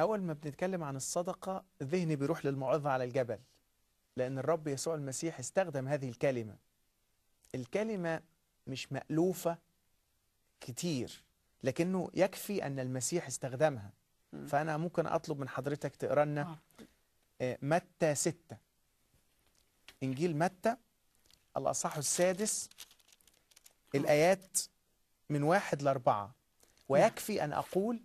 أول ما بنتكلم عن الصدقة ذهني بيروح للموعظة على الجبل لأن الرب يسوع المسيح استخدم هذه الكلمة الكلمة مش مألوفة كتير لكنه يكفي أن المسيح استخدمها فأنا ممكن أطلب من حضرتك تقرأ لنا آه. آه، متى ستة إنجيل متى الأصح السادس الآيات من واحد لأربعة نعم. ويكفي أن أقول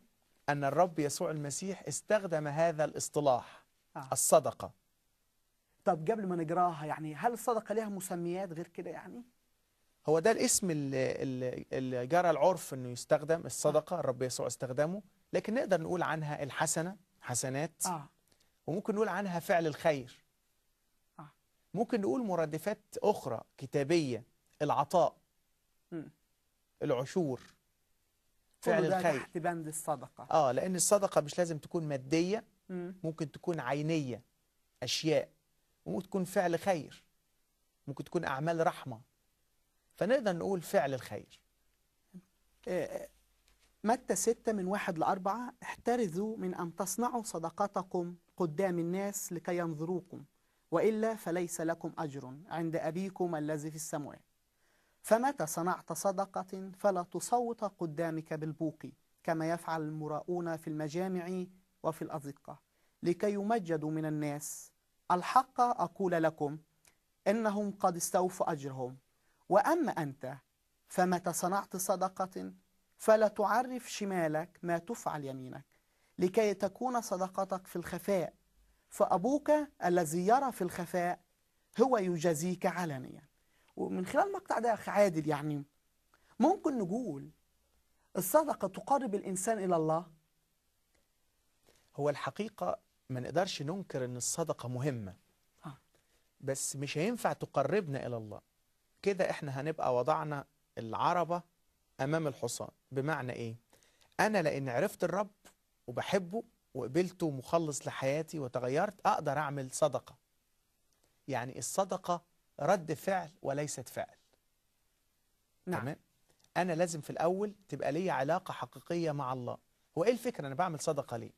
أن الرب يسوع المسيح استخدم هذا الاصطلاح آه. الصدقة طب قبل ما نقراها يعني هل الصدقة لها مسميات غير كده يعني؟ هو ده الاسم اللي, اللي جرى العرف أنه يستخدم الصدقة آه. الرب يسوع استخدمه لكن نقدر نقول عنها الحسنة حسنات آه. وممكن نقول عنها فعل الخير آه. ممكن نقول مرادفات أخرى كتابية العطاء م. العشور فعل الخير تحت بند الصدقة اه لأن الصدقة مش لازم تكون مادية مم. ممكن تكون عينية أشياء وممكن تكون فعل خير ممكن تكون أعمال رحمة فنقدر نقول فعل الخير آه، آه، متى ستة من واحد لأربعة احترزوا من أن تصنعوا صدقاتكم قدام الناس لكي ينظروكم وإلا فليس لكم أجر عند أبيكم الذي في السماوات فمتى صنعت صدقة فلا تصوت قدامك بالبوق كما يفعل المراؤون في المجامع وفي الأزقة لكي يمجدوا من الناس الحق أقول لكم إنهم قد استوفوا أجرهم وأما أنت فمتى صنعت صدقة فلا تعرف شمالك ما تفعل يمينك لكي تكون صدقتك في الخفاء فأبوك الذي يرى في الخفاء هو يجازيك علنيا ومن خلال المقطع ده يا أخي عادل يعني ممكن نقول الصدقة تقرب الإنسان إلى الله هو الحقيقة ما نقدرش ننكر أن الصدقة مهمة آه. بس مش هينفع تقربنا إلى الله كده إحنا هنبقى وضعنا العربة أمام الحصان بمعنى إيه؟ أنا لأن عرفت الرب وبحبه وقبلته مخلص لحياتي وتغيرت أقدر أعمل صدقة يعني الصدقة رد فعل وليست فعل نعم تمام؟ أنا لازم في الأول تبقى لي علاقة حقيقية مع الله هو إيه الفكرة أنا بعمل صدقة ليه؟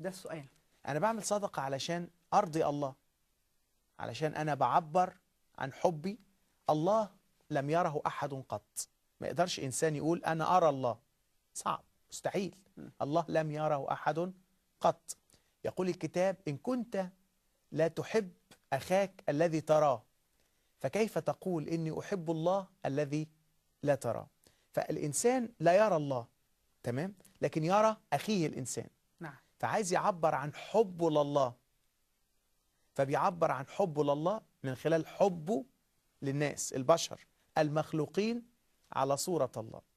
ده السؤال أنا بعمل صدقة علشان أرضي الله علشان أنا بعبر عن حبي الله لم يره أحد قط ما يقدرش إنسان يقول أنا أرى الله صعب مستحيل الله لم يره أحد قط يقول الكتاب إن كنت لا تحب أخاك الذي تراه فكيف تقول إني أحب الله الذي لا ترى فالإنسان لا يرى الله تمام لكن يرى أخيه الإنسان نعم. فعايز يعبر عن حبه لله فبيعبر عن حبه لله من خلال حبه للناس البشر المخلوقين على صورة الله